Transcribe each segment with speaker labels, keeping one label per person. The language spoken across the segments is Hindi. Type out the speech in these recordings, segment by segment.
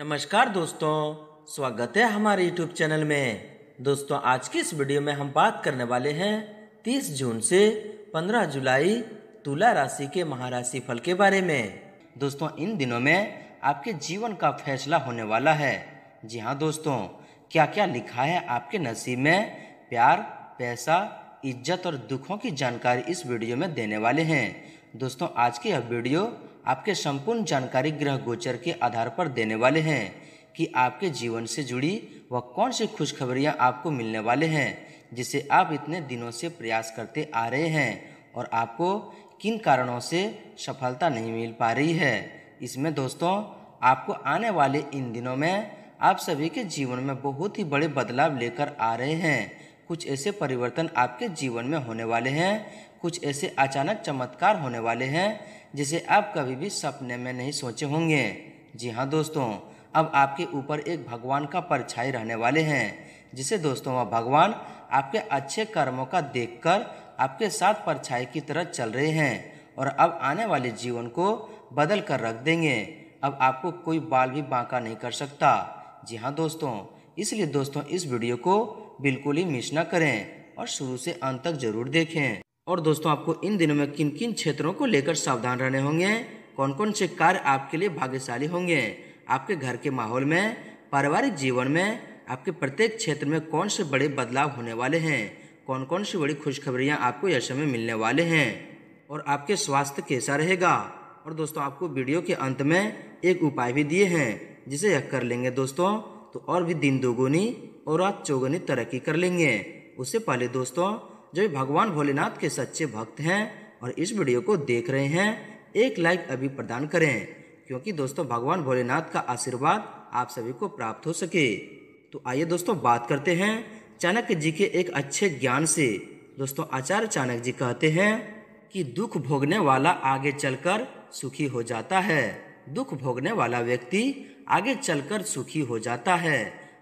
Speaker 1: नमस्कार दोस्तों स्वागत है हमारे यूट्यूब चैनल में दोस्तों आज की इस वीडियो में हम बात करने वाले हैं 30 जून से 15 जुलाई तुला राशि के महाराशि फल के बारे में दोस्तों इन दिनों में आपके जीवन का फैसला होने वाला है जी हाँ दोस्तों क्या क्या लिखा है आपके नसीब में प्यार पैसा इज्जत और दुखों की जानकारी इस वीडियो में देने वाले हैं दोस्तों आज की यह वीडियो आपके संपूर्ण जानकारी ग्रह गोचर के आधार पर देने वाले हैं कि आपके जीवन से जुड़ी वह कौन सी खुशखबरियाँ आपको मिलने वाले हैं जिसे आप इतने दिनों से प्रयास करते आ रहे हैं और आपको किन कारणों से सफलता नहीं मिल पा रही है इसमें दोस्तों आपको आने वाले इन दिनों में आप सभी के जीवन में बहुत ही बड़े बदलाव लेकर आ रहे हैं कुछ ऐसे परिवर्तन आपके जीवन में होने वाले हैं कुछ ऐसे अचानक चमत्कार होने वाले हैं जिसे आप कभी भी सपने में नहीं सोचे होंगे जी हाँ दोस्तों अब आपके ऊपर एक भगवान का परछाई रहने वाले हैं जिसे दोस्तों वह भगवान आपके अच्छे कर्मों का देखकर आपके साथ परछाई की तरह चल रहे हैं और अब आने वाले जीवन को बदल कर रख देंगे अब आपको कोई बाल भी बांका नहीं कर सकता जी हाँ दोस्तों इसलिए दोस्तों इस वीडियो को बिल्कुल ही मिस ना करें और शुरू से अंत तक जरूर देखें और दोस्तों आपको इन दिनों में किन किन क्षेत्रों को लेकर सावधान रहने होंगे कौन कौन से कार्य आपके लिए भाग्यशाली होंगे आपके घर के माहौल में पारिवारिक जीवन में आपके प्रत्येक क्षेत्र में कौन से बड़े बदलाव होने वाले हैं कौन कौन सी बड़ी खुशखबरियाँ आपको यह समय मिलने वाले हैं और आपके स्वास्थ्य कैसा रहेगा और दोस्तों आपको वीडियो के अंत में एक उपाय भी दिए हैं जिसे यह कर लेंगे दोस्तों तो और भी दिन दोगुनी और रात चौगुनी तरक्की कर लेंगे उससे पहले दोस्तों जो भगवान भोलेनाथ के सच्चे भक्त हैं और इस वीडियो को देख रहे हैं एक लाइक अभी प्रदान करें क्योंकि दोस्तों भगवान भोलेनाथ का आशीर्वाद आप सभी को प्राप्त हो सके तो आइए दोस्तों बात करते हैं चाणक्य जी के एक अच्छे ज्ञान से दोस्तों आचार्य चाणक्य जी कहते हैं कि दुख भोगने वाला आगे चलकर सुखी हो जाता है दुख भोगने वाला व्यक्ति आगे चलकर सुखी हो जाता है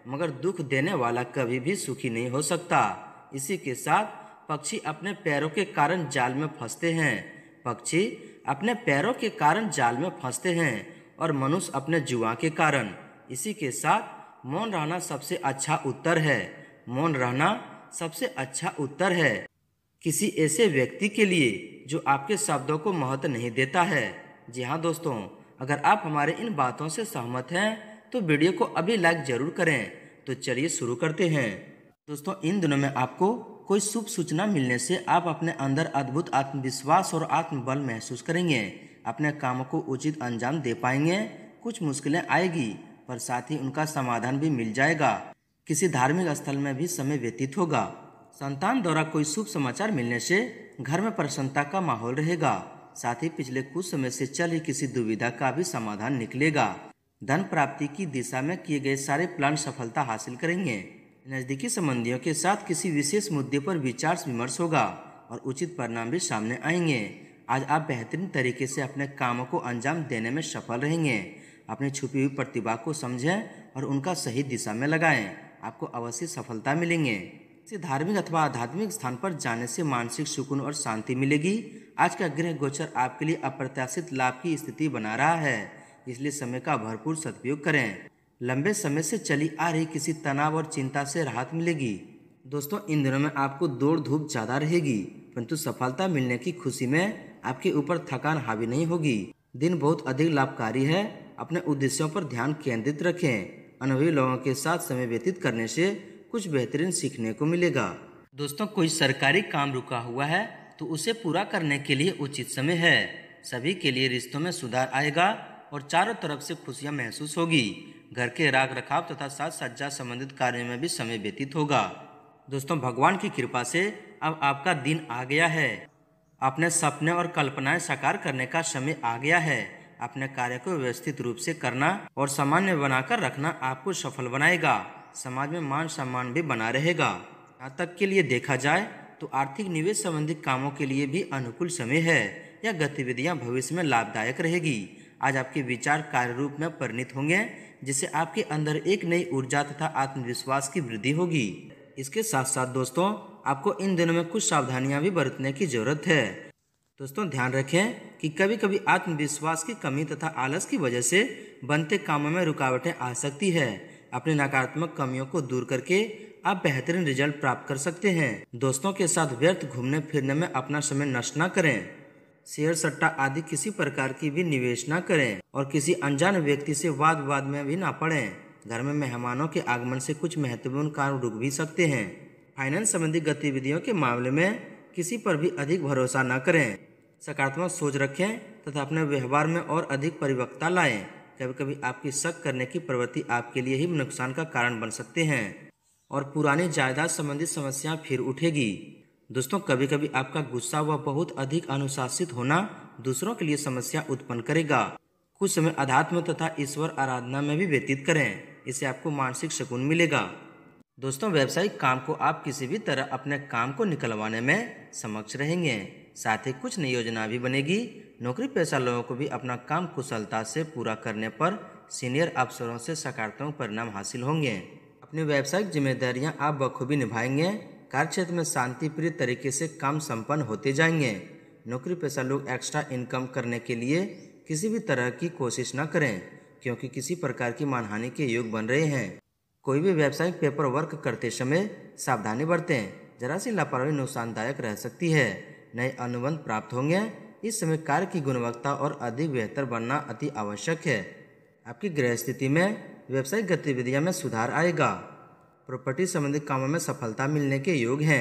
Speaker 1: मगर दुख देने वाला कभी भी सुखी नहीं हो सकता इसी के साथ पक्षी अपने पैरों के कारण जाल में फंसते हैं पक्षी अपने पैरों के कारण जाल में फंसते हैं और मनुष्य अपने जुआ के कारण इसी के साथ मौन रहना सबसे अच्छा उत्तर है मौन रहना सबसे अच्छा उत्तर है किसी ऐसे व्यक्ति के लिए जो आपके शब्दों को महत्व नहीं देता है जी हाँ दोस्तों अगर आप हमारे इन बातों से सहमत हैं तो वीडियो को अभी लाइक ज़रूर करें तो चलिए शुरू करते हैं दोस्तों इन दिनों में आपको कोई शुभ सूचना मिलने से आप अपने अंदर अद्भुत आत्मविश्वास और आत्मबल महसूस करेंगे अपने काम को उचित अंजाम दे पाएंगे कुछ मुश्किलें आएगी पर साथ ही उनका समाधान भी मिल जाएगा किसी धार्मिक स्थल में भी समय व्यतीत होगा संतान द्वारा कोई शुभ समाचार मिलने से घर में प्रसन्नता का माहौल रहेगा साथ ही पिछले कुछ समय से चल रही किसी दुविधा का भी समाधान निकलेगा धन प्राप्ति की दिशा में किए गए सारे प्लान सफलता हासिल करेंगे नज़दीकी संबंधियों के साथ किसी विशेष मुद्दे पर विचार विमर्श होगा और उचित परिणाम भी सामने आएंगे आज आप बेहतरीन तरीके से अपने कामों को अंजाम देने में सफल रहेंगे अपनी छुपी हुई प्रतिभा को समझें और उनका सही दिशा में लगाएं आपको अवश्य सफलता मिलेंगे इसे धार्मिक अथवा आध्यात्मिक स्थान पर जाने से मानसिक सुकून और शांति मिलेगी आज का ग्रह गोचर आपके लिए अप्रत्याशित लाभ की स्थिति बना रहा है इसलिए समय का भरपूर सदुपयोग करें लंबे समय से चली आ रही किसी तनाव और चिंता से राहत मिलेगी दोस्तों इन दिनों में आपको दौड़ धूप ज़्यादा रहेगी परंतु सफलता मिलने की खुशी में आपके ऊपर थकान हावी नहीं होगी दिन बहुत अधिक लाभकारी है अपने उद्देश्यों पर ध्यान केंद्रित रखें अनुभवी लोगों के साथ समय व्यतीत करने से कुछ बेहतरीन सीखने को मिलेगा दोस्तों कोई सरकारी काम रुका हुआ है तो उसे पूरा करने के लिए उचित समय है सभी के लिए रिश्तों में सुधार आएगा और चारों तरफ से खुशियाँ महसूस होगी घर के राग रखाव तथा साथ सज्जा संबंधित कार्य में भी समय व्यतीत होगा दोस्तों भगवान की कृपा से अब आपका दिन आ गया है अपने सपने और कल्पनाएं साकार करने का समय आ गया है अपने कार्य को व्यवस्थित रूप से करना और सामान्य बनाकर रखना आपको सफल बनाएगा समाज में मान सम्मान भी बना रहेगा यहाँ तक के लिए देखा जाए तो आर्थिक निवेश संबंधी कामों के लिए भी अनुकूल समय है यह गतिविधियाँ भविष्य में लाभदायक रहेगी आज आपके विचार कार्य रूप में परिणित होंगे जिससे आपके अंदर एक नई ऊर्जा तथा आत्मविश्वास की वृद्धि होगी इसके साथ साथ दोस्तों आपको इन दिनों में कुछ सावधानियां भी बरतने की जरूरत है दोस्तों ध्यान रखें कि कभी कभी आत्मविश्वास की कमी तथा आलस की वजह से बनते कामों में रुकावटें आ सकती है अपनी नकारात्मक कमियों को दूर करके आप बेहतरीन रिजल्ट प्राप्त कर सकते हैं दोस्तों के साथ व्यर्थ घूमने फिरने में अपना समय नष्ट न करें शेयर सट्टा आदि किसी प्रकार की भी निवेश न करें और किसी अनजान व्यक्ति से वाद विवाद में भी ना पड़े घर में मेहमानों के आगमन से कुछ महत्वपूर्ण कारण रुक भी सकते हैं फाइनेंस संबंधी गतिविधियों के मामले में किसी पर भी अधिक भरोसा न करें सकारात्मक सोच रखें तथा अपने व्यवहार में और अधिक परिपक्वता लाएं कभी कभी आपकी शक करने की प्रवृत्ति आपके लिए ही नुकसान का कारण बन सकते हैं और पुरानी जायदाद संबंधी समस्याएं फिर उठेगी दोस्तों कभी कभी आपका गुस्सा व बहुत अधिक अनुशासित होना दूसरों के लिए समस्या उत्पन्न करेगा कुछ समय अध्यात्म तथा ईश्वर आराधना में भी व्यतीत करें इससे आपको मानसिक सुकून मिलेगा दोस्तों व्यावसायिक काम को आप किसी भी तरह अपने काम को निकलवाने में समक्ष रहेंगे साथ ही कुछ नई योजना भी बनेगी नौकरी पेशा लोगों को भी अपना काम कुशलता से पूरा करने पर सीनियर अफसरों से सकारात्मक परिणाम हासिल होंगे अपनी व्यावसायिक जिम्मेदारियां आप बखूबी निभाएंगे कार्यक्षेत्र में शांतिप्रिय तरीके से काम संपन्न होते जाएंगे नौकरी पेशा लोग एक्स्ट्रा इनकम करने के लिए किसी भी तरह की कोशिश न करें क्योंकि किसी प्रकार की मानहानि के योग बन रहे हैं कोई भी व्यावसायिक पेपर वर्क करते समय सावधानी बरतें जरा सी लापरवाही नुकसानदायक रह सकती है नए अनुबंध प्राप्त होंगे इस समय कार्य की गुणवत्ता और अधिक बेहतर बनना अति आवश्यक है आपकी गृह स्थिति में व्यावसायिक गतिविधियों में सुधार आएगा प्रॉपर्टी संबंधित कामों में सफलता मिलने के योग हैं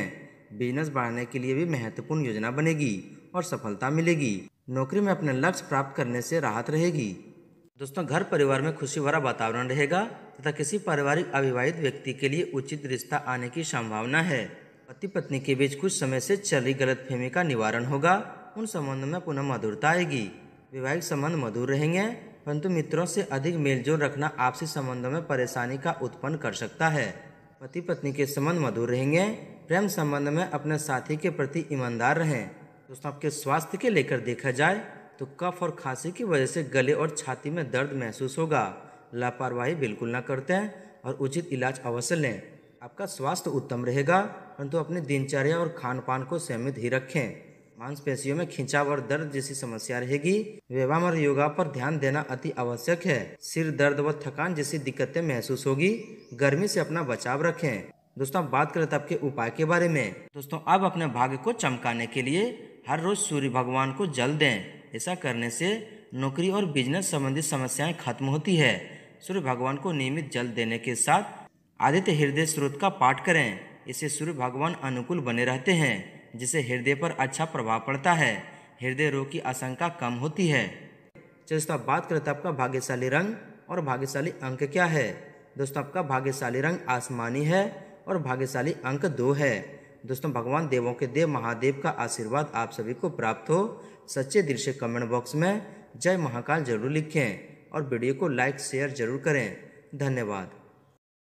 Speaker 1: बिजनेस बढ़ाने के लिए भी महत्वपूर्ण योजना बनेगी और सफलता मिलेगी नौकरी में अपने लक्ष्य प्राप्त करने से राहत रहेगी दोस्तों घर परिवार में खुशी भरा वातावरण रहेगा तथा किसी पारिवारिक अविवाहित व्यक्ति के लिए उचित रिश्ता आने की संभावना है पति पत्नी के बीच कुछ समय से चल रही गलत फहमी का निवारण होगा उन संबंधों में पुनः मधुरता आएगी वैवाहिक संबंध मधुर रहेंगे परंतु मित्रों से अधिक मेलजोल रखना आपसी संबंधों में परेशानी का उत्पन्न कर सकता है पति पत्नी के संबंध मधुर रहेंगे प्रेम संबंध में अपने साथी के प्रति ईमानदार रहें दोस्तों आपके स्वास्थ्य के लेकर देखा जाए तो कफ और खांसी की वजह से गले और छाती में दर्द महसूस होगा लापरवाही बिल्कुल ना करते हैं और उचित इलाज अवश्य लें आपका स्वास्थ्य उत्तम रहेगा परंतु अपनी दिनचर्या और खान पान को सीमित ही रखें मांसपेशियों में खिंचाव और दर्द जैसी समस्या रहेगी व्यायाम और योगा पर ध्यान देना अति आवश्यक है सिर दर्द व थकान जैसी दिक्कतें महसूस होगी गर्मी से अपना बचाव रखें दोस्तों बात करें तो आपके उपाय के बारे में दोस्तों अब अपने भाग्य को चमकाने के लिए हर रोज सूर्य भगवान को जल दें ऐसा करने से नौकरी और बिजनेस संबंधित समस्याएं खत्म होती है सूर्य भगवान को नियमित जल देने के साथ आदित्य हृदय स्रोत का पाठ करें इससे सूर्य भगवान अनुकूल बने रहते हैं जिससे हृदय पर अच्छा प्रभाव पड़ता है हृदय रोग की आशंका कम होती है दोस्तों आप बात करें तो आपका भाग्यशाली रंग और भाग्यशाली अंक क्या है दोस्तों आपका भाग्यशाली रंग आसमानी है और भाग्यशाली अंक दो है दोस्तों भगवान देवों के देव महादेव का आशीर्वाद आप सभी को प्राप्त हो सच्चे दिल से कमेंट बॉक्स में जय महाकाल जरूर लिखें और वीडियो को लाइक शेयर जरूर करें धन्यवाद